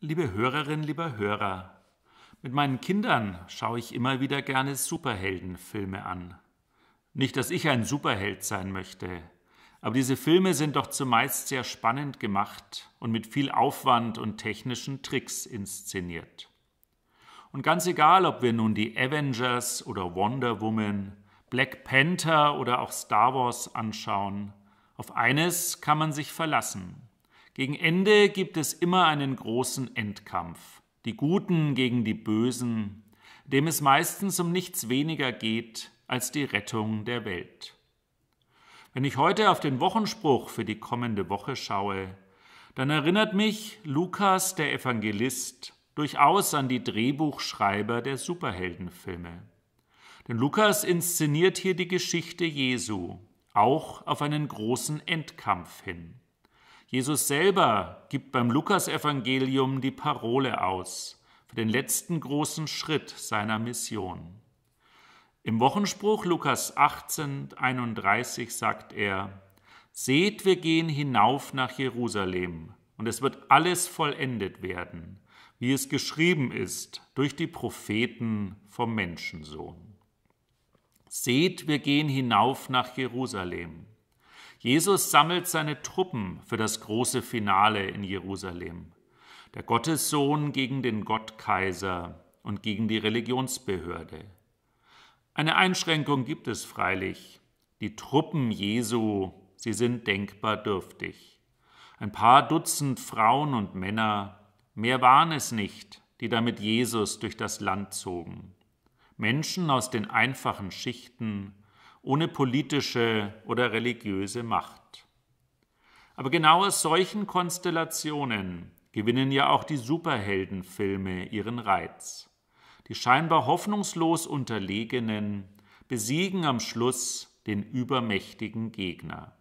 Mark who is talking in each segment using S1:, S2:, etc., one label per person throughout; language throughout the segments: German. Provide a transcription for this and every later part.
S1: Liebe Hörerin, lieber Hörer, mit meinen Kindern schaue ich immer wieder gerne Superheldenfilme an. Nicht, dass ich ein Superheld sein möchte, aber diese Filme sind doch zumeist sehr spannend gemacht und mit viel Aufwand und technischen Tricks inszeniert. Und ganz egal, ob wir nun die Avengers oder Wonder Woman, Black Panther oder auch Star Wars anschauen, auf eines kann man sich verlassen. Gegen Ende gibt es immer einen großen Endkampf, die Guten gegen die Bösen, dem es meistens um nichts weniger geht als die Rettung der Welt. Wenn ich heute auf den Wochenspruch für die kommende Woche schaue, dann erinnert mich Lukas, der Evangelist, durchaus an die Drehbuchschreiber der Superheldenfilme. Denn Lukas inszeniert hier die Geschichte Jesu, auch auf einen großen Endkampf hin. Jesus selber gibt beim Lukasevangelium die Parole aus für den letzten großen Schritt seiner Mission. Im Wochenspruch Lukas 18, 31 sagt er, Seht, wir gehen hinauf nach Jerusalem, und es wird alles vollendet werden, wie es geschrieben ist, durch die Propheten vom Menschensohn. Seht, wir gehen hinauf nach Jerusalem. Jesus sammelt seine Truppen für das große Finale in Jerusalem. Der Gottessohn gegen den Gottkaiser und gegen die Religionsbehörde. Eine Einschränkung gibt es freilich. Die Truppen Jesu, sie sind denkbar dürftig. Ein paar Dutzend Frauen und Männer, mehr waren es nicht, die damit Jesus durch das Land zogen. Menschen aus den einfachen Schichten, ohne politische oder religiöse Macht. Aber genau aus solchen Konstellationen gewinnen ja auch die Superheldenfilme ihren Reiz. Die scheinbar hoffnungslos Unterlegenen besiegen am Schluss den übermächtigen Gegner.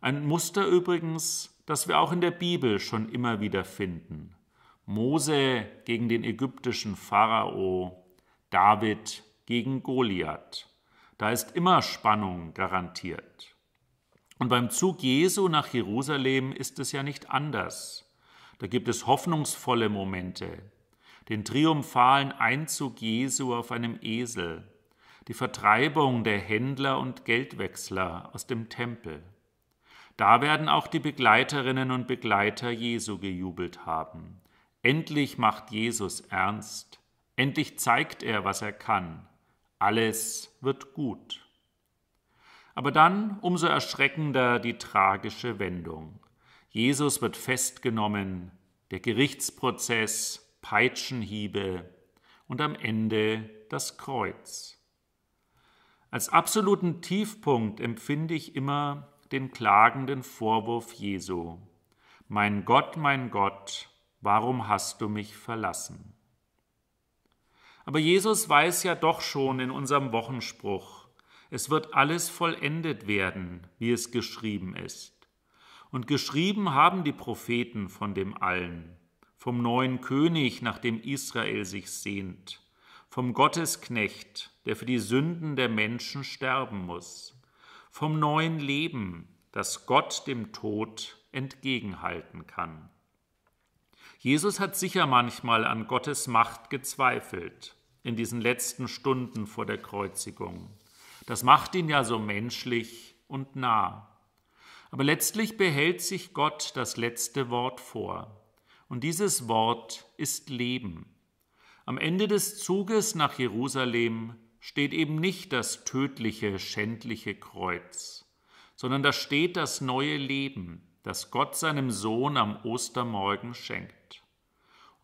S1: Ein Muster übrigens, das wir auch in der Bibel schon immer wieder finden. Mose gegen den ägyptischen Pharao, David gegen Goliath. Da ist immer Spannung garantiert. Und beim Zug Jesu nach Jerusalem ist es ja nicht anders. Da gibt es hoffnungsvolle Momente. Den triumphalen Einzug Jesu auf einem Esel. Die Vertreibung der Händler und Geldwechsler aus dem Tempel. Da werden auch die Begleiterinnen und Begleiter Jesu gejubelt haben. Endlich macht Jesus ernst. Endlich zeigt er, was er kann. Alles wird gut. Aber dann umso erschreckender die tragische Wendung. Jesus wird festgenommen, der Gerichtsprozess, Peitschenhiebe und am Ende das Kreuz. Als absoluten Tiefpunkt empfinde ich immer den klagenden Vorwurf Jesu. Mein Gott, mein Gott, warum hast du mich verlassen? Aber Jesus weiß ja doch schon in unserem Wochenspruch, es wird alles vollendet werden, wie es geschrieben ist. Und geschrieben haben die Propheten von dem allen, vom neuen König, nach dem Israel sich sehnt, vom Gottesknecht, der für die Sünden der Menschen sterben muss, vom neuen Leben, das Gott dem Tod entgegenhalten kann. Jesus hat sicher manchmal an Gottes Macht gezweifelt in diesen letzten Stunden vor der Kreuzigung. Das macht ihn ja so menschlich und nah. Aber letztlich behält sich Gott das letzte Wort vor. Und dieses Wort ist Leben. Am Ende des Zuges nach Jerusalem steht eben nicht das tödliche, schändliche Kreuz, sondern da steht das neue Leben, das Gott seinem Sohn am Ostermorgen schenkt.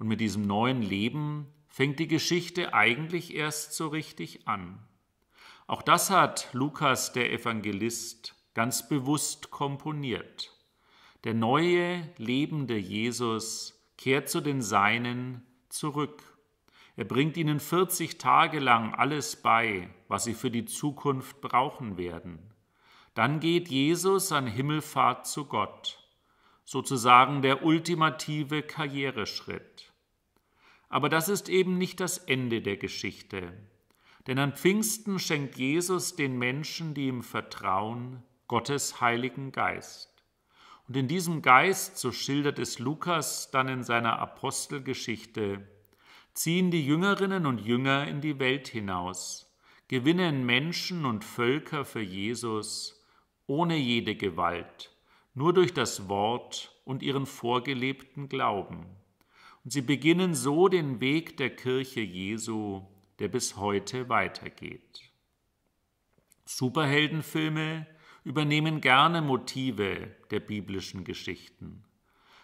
S1: Und mit diesem neuen Leben fängt die Geschichte eigentlich erst so richtig an. Auch das hat Lukas der Evangelist ganz bewusst komponiert. Der neue, lebende Jesus kehrt zu den Seinen zurück. Er bringt ihnen 40 Tage lang alles bei, was sie für die Zukunft brauchen werden. Dann geht Jesus an Himmelfahrt zu Gott, sozusagen der ultimative Karriereschritt. Aber das ist eben nicht das Ende der Geschichte, denn an Pfingsten schenkt Jesus den Menschen, die ihm vertrauen, Gottes Heiligen Geist. Und in diesem Geist, so schildert es Lukas dann in seiner Apostelgeschichte, ziehen die Jüngerinnen und Jünger in die Welt hinaus, gewinnen Menschen und Völker für Jesus, ohne jede Gewalt, nur durch das Wort und ihren vorgelebten Glauben. Und sie beginnen so den Weg der Kirche Jesu, der bis heute weitergeht. Superheldenfilme übernehmen gerne Motive der biblischen Geschichten.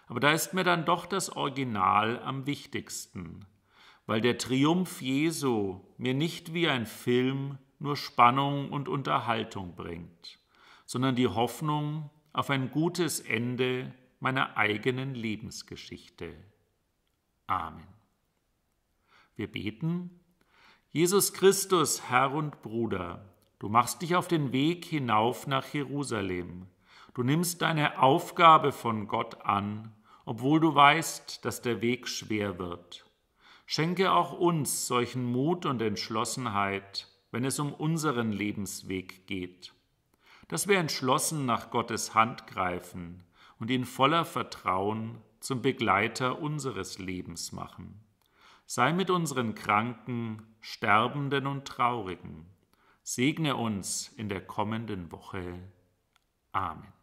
S1: Aber da ist mir dann doch das Original am wichtigsten, weil der Triumph Jesu mir nicht wie ein Film nur Spannung und Unterhaltung bringt, sondern die Hoffnung auf ein gutes Ende meiner eigenen Lebensgeschichte. Amen. Wir beten, Jesus Christus, Herr und Bruder, du machst dich auf den Weg hinauf nach Jerusalem, du nimmst deine Aufgabe von Gott an, obwohl du weißt, dass der Weg schwer wird. Schenke auch uns solchen Mut und Entschlossenheit, wenn es um unseren Lebensweg geht dass wir entschlossen nach Gottes Hand greifen und ihn voller Vertrauen zum Begleiter unseres Lebens machen. Sei mit unseren Kranken, Sterbenden und Traurigen. Segne uns in der kommenden Woche. Amen.